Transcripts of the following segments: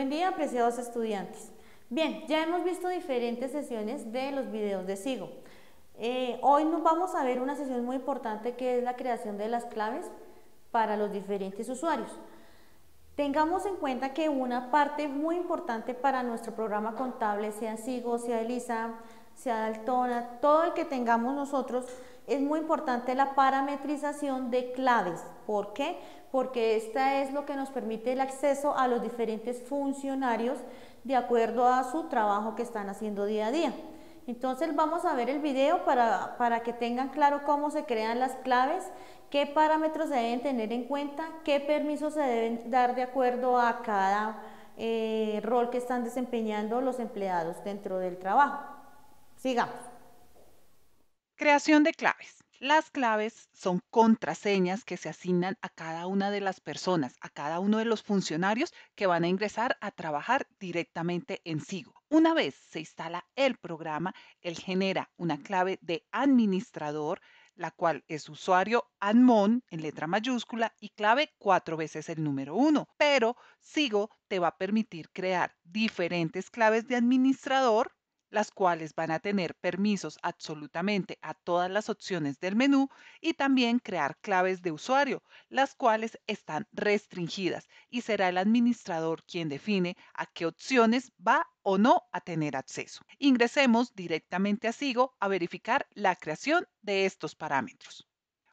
Buen día, apreciados estudiantes. Bien, ya hemos visto diferentes sesiones de los videos de SIGO. Eh, hoy nos vamos a ver una sesión muy importante que es la creación de las claves para los diferentes usuarios. Tengamos en cuenta que una parte muy importante para nuestro programa contable, sea SIGO, sea ELISA, sea Daltona, todo el que tengamos nosotros, es muy importante la parametrización de claves. ¿Por qué? Porque esta es lo que nos permite el acceso a los diferentes funcionarios de acuerdo a su trabajo que están haciendo día a día. Entonces vamos a ver el video para, que tengan claro cómo se crean las claves, qué parámetros se deben tener en cuenta, qué permisos se deben dar de acuerdo a cada eh, rol que están desempeñando los empleados dentro del trabajo. Sigamos. Creación de claves. Las claves son contraseñas que se asignan a cada una de las personas, a cada uno de los funcionarios que van a ingresar a trabajar directamente en SIGO. Una vez se instala el programa, él genera una clave de administrador, la cual es usuario admon en letra mayúscula y clave cuatro veces el número uno. Pero Sigo te va a permitir crear diferentes claves de administrador las cuales van a tener permisos absolutamente a todas las opciones del menú y también crear claves de usuario, las cuales están restringidas y será el administrador quien define a qué opciones va o no a tener acceso. Ingresemos directamente a SIGO a verificar la creación de estos parámetros.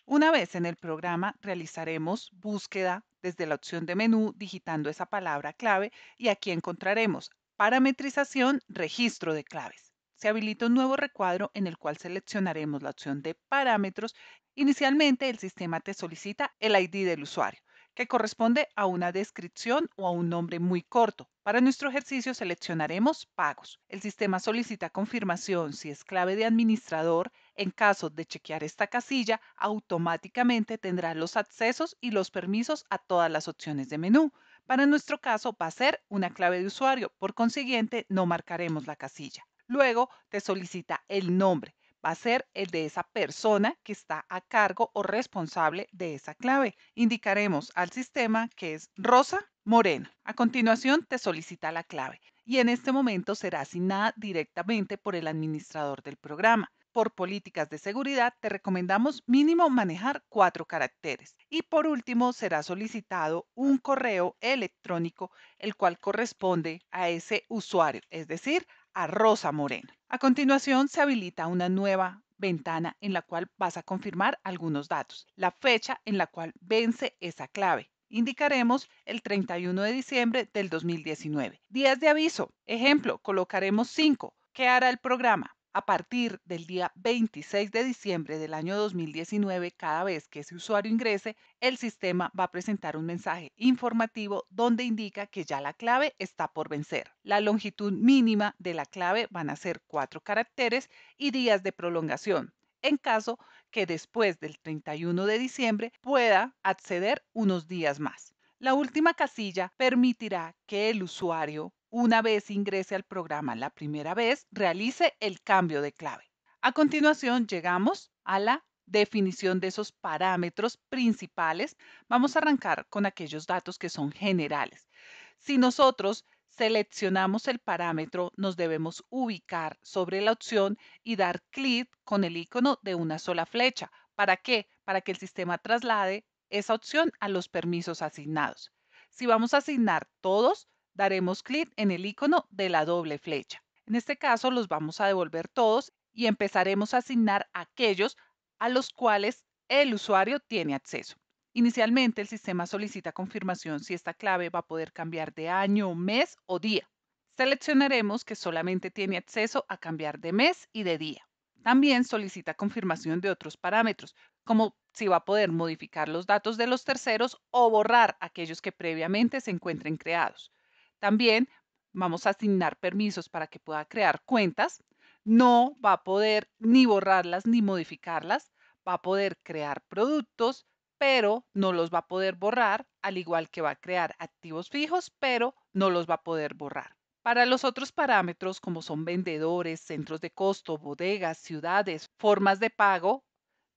Una vez en el programa realizaremos búsqueda desde la opción de menú digitando esa palabra clave y aquí encontraremos Parametrización, registro de claves. Se habilita un nuevo recuadro en el cual seleccionaremos la opción de parámetros. Inicialmente, el sistema te solicita el ID del usuario, que corresponde a una descripción o a un nombre muy corto. Para nuestro ejercicio seleccionaremos pagos. El sistema solicita confirmación si es clave de administrador. En caso de chequear esta casilla, automáticamente tendrá los accesos y los permisos a todas las opciones de menú. Para nuestro caso va a ser una clave de usuario, por consiguiente no marcaremos la casilla. Luego te solicita el nombre, va a ser el de esa persona que está a cargo o responsable de esa clave. Indicaremos al sistema que es Rosa Morena. A continuación te solicita la clave y en este momento será asignada directamente por el administrador del programa. Por políticas de seguridad te recomendamos mínimo manejar cuatro caracteres. Y por último será solicitado un correo electrónico el cual corresponde a ese usuario, es decir, a Rosa Moreno. A continuación se habilita una nueva ventana en la cual vas a confirmar algunos datos, la fecha en la cual vence esa clave. Indicaremos el 31 de diciembre del 2019. Días de aviso. Ejemplo, colocaremos 5. ¿Qué hará el programa? a partir del día 26 de diciembre del año 2019, cada vez que ese usuario ingrese, el sistema va a presentar un mensaje informativo donde indica que ya la clave está por vencer. La longitud mínima de la clave van a ser cuatro caracteres y días de prolongación, en caso que después del 31 de diciembre pueda acceder unos días más. La última casilla permitirá que el usuario una vez ingrese al programa la primera vez, realice el cambio de clave. A continuación, llegamos a la definición de esos parámetros principales. Vamos a arrancar con aquellos datos que son generales. Si nosotros seleccionamos el parámetro, nos debemos ubicar sobre la opción y dar clic con el icono de una sola flecha. ¿Para qué? Para que el sistema traslade esa opción a los permisos asignados. Si vamos a asignar todos, daremos clic en el icono de la doble flecha. En este caso los vamos a devolver todos y empezaremos a asignar aquellos a los cuales el usuario tiene acceso. Inicialmente el sistema solicita confirmación si esta clave va a poder cambiar de año, mes o día. Seleccionaremos que solamente tiene acceso a cambiar de mes y de día. También solicita confirmación de otros parámetros, como si va a poder modificar los datos de los terceros o borrar aquellos que previamente se encuentren creados. También vamos a asignar permisos para que pueda crear cuentas. No va a poder ni borrarlas ni modificarlas. Va a poder crear productos, pero no los va a poder borrar, al igual que va a crear activos fijos, pero no los va a poder borrar. Para los otros parámetros, como son vendedores, centros de costo, bodegas, ciudades, formas de pago,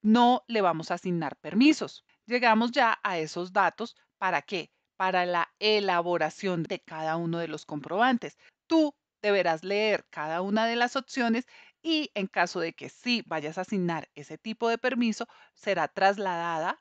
no le vamos a asignar permisos. Llegamos ya a esos datos para que para la elaboración de cada uno de los comprobantes. Tú deberás leer cada una de las opciones y en caso de que sí vayas a asignar ese tipo de permiso, será trasladada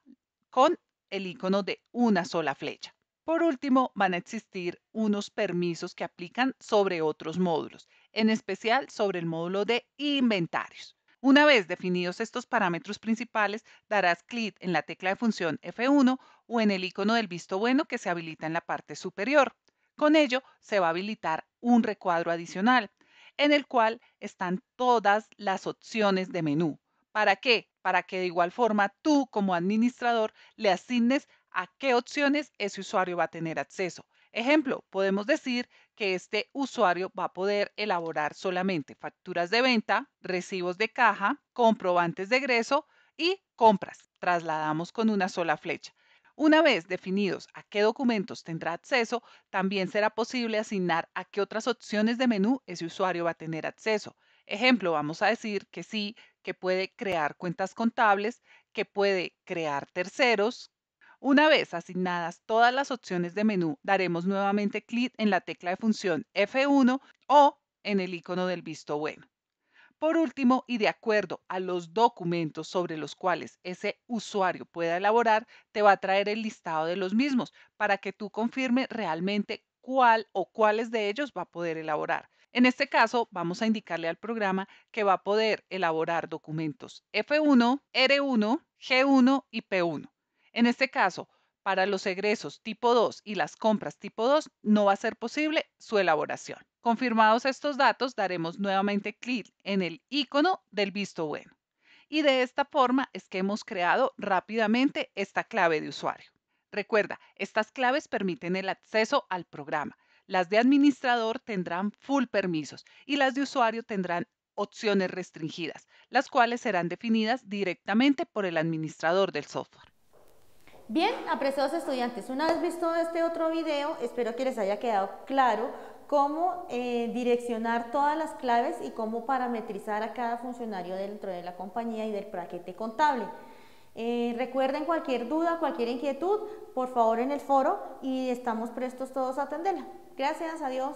con el icono de una sola flecha. Por último, van a existir unos permisos que aplican sobre otros módulos, en especial sobre el módulo de inventarios. Una vez definidos estos parámetros principales, darás clic en la tecla de función F1 o en el icono del visto bueno que se habilita en la parte superior. Con ello, se va a habilitar un recuadro adicional, en el cual están todas las opciones de menú. ¿Para qué? Para que de igual forma tú como administrador le asignes a qué opciones ese usuario va a tener acceso. Ejemplo, podemos decir que este usuario va a poder elaborar solamente facturas de venta, recibos de caja, comprobantes de egreso y compras. Trasladamos con una sola flecha. Una vez definidos a qué documentos tendrá acceso, también será posible asignar a qué otras opciones de menú ese usuario va a tener acceso. Ejemplo, vamos a decir que sí, que puede crear cuentas contables, que puede crear terceros, una vez asignadas todas las opciones de menú, daremos nuevamente clic en la tecla de función F1 o en el icono del visto bueno. Por último, y de acuerdo a los documentos sobre los cuales ese usuario pueda elaborar, te va a traer el listado de los mismos para que tú confirme realmente cuál o cuáles de ellos va a poder elaborar. En este caso, vamos a indicarle al programa que va a poder elaborar documentos F1, R1, G1 y P1. En este caso, para los egresos tipo 2 y las compras tipo 2 no va a ser posible su elaboración. Confirmados estos datos, daremos nuevamente clic en el icono del visto bueno. Y de esta forma es que hemos creado rápidamente esta clave de usuario. Recuerda, estas claves permiten el acceso al programa. Las de administrador tendrán full permisos y las de usuario tendrán opciones restringidas, las cuales serán definidas directamente por el administrador del software. Bien, apreciados estudiantes, una vez visto este otro video, espero que les haya quedado claro cómo eh, direccionar todas las claves y cómo parametrizar a cada funcionario dentro de la compañía y del paquete contable. Eh, recuerden cualquier duda, cualquier inquietud, por favor en el foro y estamos prestos todos a atenderla. Gracias, adiós.